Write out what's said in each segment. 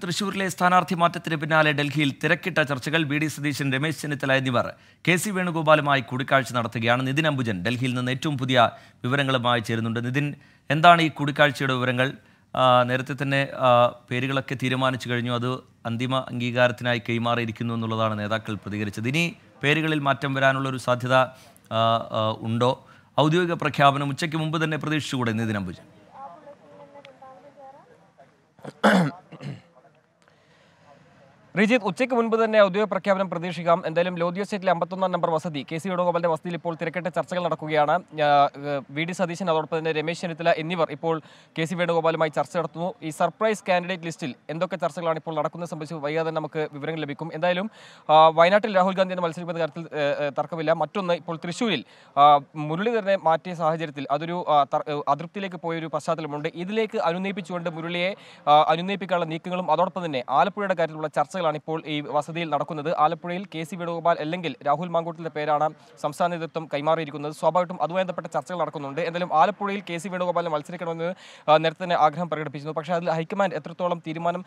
തൃശൂരിലെ സ്ഥാനാർത്ഥി മാറ്റത്തിന് പിന്നാലെ ഡൽഹിയിൽ തിരക്കിട്ട ചർച്ചകൾ ബി ഡി സതീശൻ രമേശ് ചെന്നിത്തല എന്നിവർ കെ സി വേണുഗോപാലുമായി കൂടിക്കാഴ്ച നടത്തുകയാണ് നിതിൻ അംബുജൻ ഡൽഹിയിൽ നിന്ന് ഏറ്റവും പുതിയ വിവരങ്ങളുമായി ചേരുന്നുണ്ട് നിതിൻ എന്താണ് ഈ കൂടിക്കാഴ്ചയുടെ വിവരങ്ങൾ നേരത്തെ തന്നെ പേരുകളൊക്കെ തീരുമാനിച്ചു കഴിഞ്ഞു അത് അന്തിമ അംഗീകാരത്തിനായി കൈമാറിയിരിക്കുന്നു എന്നുള്ളതാണ് നേതാക്കൾ പ്രതികരിച്ചത് ഇനി പേരുകളിൽ മാറ്റം വരാനുള്ള ഒരു സാധ്യത ഉണ്ടോ ഔദ്യോഗിക പ്രഖ്യാപനം ഉച്ചയ്ക്ക് മുമ്പ് തന്നെ പ്രതീക്ഷിച്ചുകൂടെ നിതിൻ അംബുജൻ റിജിത് ഉച്ചയ്ക്ക് മുൻപ് തന്നെ ഔദ്യോഗിക പ്രഖ്യാപനം പ്രതീക്ഷിക്കാം എന്തായാലും ലോധിയ സ്റ്റേറ്റിലെ അമ്പത്തൊന്നാം നമ്പർ വസതി കെ സി വേണുഗോപാലിന്റെ വസതിയിൽ ഇപ്പോൾ തിരക്കട്ട ചർച്ചകൾ നടക്കുകയാണ് വി ഡി സതീശൻ അതോടൊപ്പം തന്നെ രമേശ് ചെന്നിത്തല എന്നിവർ ഇപ്പോൾ കെ സി വേണുഗോപാലുമായി ചർച്ച നടത്തുന്നു ഈ സർപ്രൈസ് കാൻഡിഡേറ്റ് ലിസ്റ്റിൽ എന്തൊക്കെ ചർച്ചകളാണ് ഇപ്പോൾ നടക്കുന്നത് സംബന്ധിച്ച് വൈകാതെ നമുക്ക് വിവരങ്ങൾ ലഭിക്കും എന്തായാലും വയനാട്ടിൽ രാഹുൽ ഗാന്ധി എന്ന് മത്സരിക്കുന്ന കാര്യത്തിൽ തർക്കമില്ല മറ്റൊന്ന് ഇപ്പോൾ തൃശ്ശൂരിൽ മുരളീധരനെ മാറ്റിയ സാഹചര്യത്തിൽ അതൊരു അതൃപ്തിയിലേക്ക് പോയൊരു പശ്ചാത്തലമുണ്ട് ഇതിലേക്ക് അനുനയിപ്പിച്ചുകൊണ്ട് മുരളിയെ അനുനയിപ്പിക്കാനുള്ള നീക്കങ്ങളും അതോടൊപ്പം തന്നെ ആലപ്പുഴയുടെ കാര്യത്തിലുള്ള ചർച്ചകളാണ് ചർച്ചകളാണ് ഇപ്പോൾ ഈ വസതിയിൽ നടക്കുന്നത് ആലപ്പുഴയിൽ കെ സി വേണുഗോപാൽ അല്ലെങ്കിൽ രാഹുൽ മാങ്കൂട്ടിൻ്റെ പേരാണ് സംസ്ഥാന നേതൃത്വം കൈമാറിയിരിക്കുന്നത് സ്വാഭാവികമായിട്ടും അതുമായി ബന്ധപ്പെട്ട ചർച്ചകൾ നടക്കുന്നുണ്ട് എന്തായാലും ആലപ്പുഴയിൽ കെ സി വേണുഗോപാലിനെ മത്സരിക്കണമെന്ന് നേരത്തെ തന്നെ ആഗ്രഹം പ്രകടിപ്പിച്ചിരുന്നു പക്ഷേ അതിൽ ഹൈക്കമാൻഡ് എത്രത്തോളം തീരുമാനം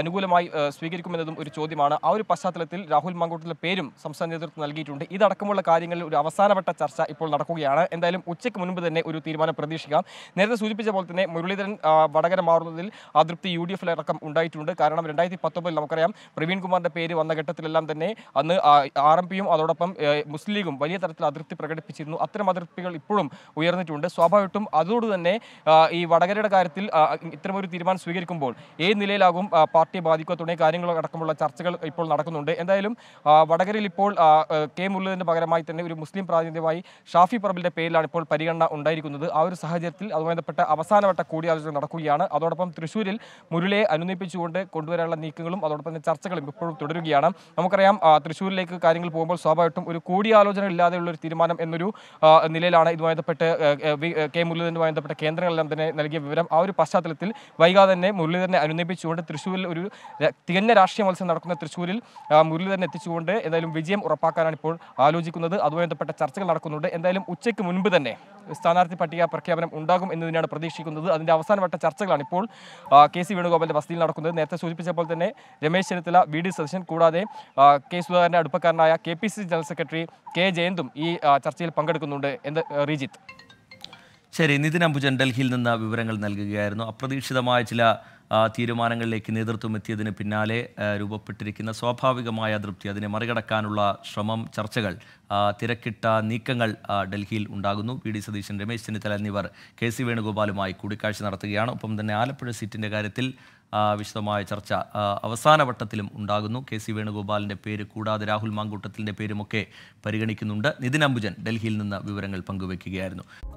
അനുകൂലമായി സ്വീകരിക്കുമെന്നതും ഒരു ചോദ്യമാണ് ആ ഒരു പശ്ചാത്തലത്തിൽ രാഹുൽ മാങ്കൂട്ടിലെ പേരും സംസ്ഥാന നേതൃത്വം നൽകിയിട്ടുണ്ട് ഇതടക്കമുള്ള കാര്യങ്ങളിൽ ഒരു അവസാനവട്ട ചർച്ച ഇപ്പോൾ നടക്കുകയാണ് എന്തായാലും ഉച്ചയ്ക്ക് മുൻപ് തന്നെ ഒരു തീരുമാനം പ്രതീക്ഷിക്കാം നേരത്തെ സൂചിപ്പിച്ച പോലെ തന്നെ മുരളീധരൻ വടകര മാറുന്നതിൽ അതൃപ്തി യു ഡി എഫിലടക്കം ഉണ്ടായിട്ടുണ്ട് കാരണം രണ്ടായിരത്തി പത്തൊമ്പതിൽ നമുക്കറിയാം പ്രവീൺ കുമാറിന്റെ പേര് വന്ന ഘട്ടത്തിലെല്ലാം തന്നെ അന്ന് ആർ എം പിയും അതോടൊപ്പം മുസ്ലിം ലീഗും വലിയ തരത്തിൽ അതൃപ്തി പ്രകടിപ്പിച്ചിരുന്നു അത്തരം അതൃപ്തികൾ ഇപ്പോഴും ഉയർന്നിട്ടുണ്ട് സ്വാഭാവികമായിട്ടും അതോട് തന്നെ ഈ വടകരയുടെ കാര്യത്തിൽ ഇത്തരമൊരു തീരുമാനം സ്വീകരിക്കുമ്പോൾ ഏത് നിലയിലാകും പാർട്ടിയെ ബാധിക്കുക തുടങ്ങിയ കാര്യങ്ങൾ അടക്കമുള്ള ചർച്ചകൾ ഇപ്പോൾ നടക്കുന്നുണ്ട് എന്തായാലും വടകരയിൽ ഇപ്പോൾ കെ മുരളീധരന്റെ പകരമായി തന്നെ ഒരു മുസ്ലിം പ്രാതിനിധ്യമായി ഷാഫി പറമ്പിന്റെ പേരിലാണ് ഇപ്പോൾ പരിഗണന ഉണ്ടായിരിക്കുന്നത് ആ ഒരു സാഹചര്യത്തിൽ അതുമായി ബന്ധപ്പെട്ട അവസാനവട്ട കൂടിയാലോചന നടക്കുകയാണ് അതോടൊപ്പം തൃശ്ശൂരിൽ മുരളിയെ അനുനയിപ്പിച്ചുകൊണ്ട് കൊണ്ടുവരാനുള്ള നീക്കങ്ങളും അതോടൊപ്പം ചർച്ചകളും ഇപ്പോഴും തുടരുകയാണ് നമുക്കറിയാം തൃശ്ശൂരിലേക്ക് കാര്യങ്ങൾ പോകുമ്പോൾ സ്വാഭാവികമായിട്ടും ഒരു കൂടിയാലോചന ഇല്ലാതെയുള്ള ഒരു തീരുമാനം എന്നൊരു നിലയിലാണ് ഇതുമായി ബന്ധപ്പെട്ട് കെ മുരളീധരനുമായി ബന്ധപ്പെട്ട കേന്ദ്രങ്ങളെല്ലാം തന്നെ നൽകിയ വിവരം ആ ഒരു പശ്ചാത്തലത്തിൽ വൈകാതെ തന്നെ മുരളീധരനെ അനുനയിപ്പിച്ചുകൊണ്ട് തൃശ്ശൂരിൽ ഒരു തികഞ്ഞ രാഷ്ട്രീയ മത്സരം നടക്കുന്ന തൃശ്ശൂരിൽ മുരളീധരനെ എത്തിച്ചുകൊണ്ട് എന്തായാലും വിജയം ഉറപ്പാക്കാനാണ് ഇപ്പോൾ ആലോചിക്കുന്നത് അതുമായി ബന്ധപ്പെട്ട ചർച്ചകൾ നടക്കുന്നുണ്ട് എന്തായാലും ഉച്ചയ്ക്ക് മുൻപ് തന്നെ സ്ഥാനാർത്ഥി പട്ടിക പ്രഖ്യാപനം ഉണ്ടാകും എന്നതിനാണ് പ്രതീക്ഷിക്കുന്നത് അതിൻ്റെ അവസാനവട്ട ചർച്ചകളാണ് ഇപ്പോൾ കെ സി വേണുഗോപാലിൻ്റെ വസതിയിൽ നടക്കുന്നത് നേരത്തെ സൂചിപ്പിച്ചപ്പോൾ തന്നെ രമേശ് ചെന്നിത്തല വി ഡി സതീശൻ കൂടാതെ കെ സുധാകരൻ്റെ അടുപ്പക്കാരനായ K P C C general secretary K ജയന്തും ഈ ചർച്ചയിൽ പങ്കെടുക്കുന്നുണ്ട് എന്ത് റീജിത്ത് ശരി നിതിൻ അംബുജൻ ഡൽഹിയിൽ നിന്ന് വിവരങ്ങൾ നൽകുകയായിരുന്നു അപ്രതീക്ഷിതമായ ചില തീരുമാനങ്ങളിലേക്ക് നേതൃത്വം എത്തിയതിന് പിന്നാലെ രൂപപ്പെട്ടിരിക്കുന്ന സ്വാഭാവികമായ അതൃപ്തി അതിനെ മറികടക്കാനുള്ള ശ്രമം ചർച്ചകൾ തിരക്കിട്ട നീക്കങ്ങൾ ഡൽഹിയിൽ ഉണ്ടാകുന്നു പി ഡി സതീശൻ രമേശ് ചെന്നിത്തല എന്നിവർ കെ സി വേണുഗോപാലുമായി കൂടിക്കാഴ്ച നടത്തുകയാണ് ഒപ്പം തന്നെ ആലപ്പുഴ സീറ്റിൻ്റെ കാര്യത്തിൽ വിശദമായ ചർച്ച അവസാന വട്ടത്തിലും ഉണ്ടാകുന്നു കെ സി വേണുഗോപാലിൻ്റെ പേര് കൂടാതെ രാഹുൽ മാങ്കൂട്ടത്തിൻ്റെ പേരുമൊക്കെ പരിഗണിക്കുന്നുണ്ട് നിതിൻ അംബുജൻ ഡൽഹിയിൽ നിന്ന് വിവരങ്ങൾ പങ്കുവയ്ക്കുകയായിരുന്നു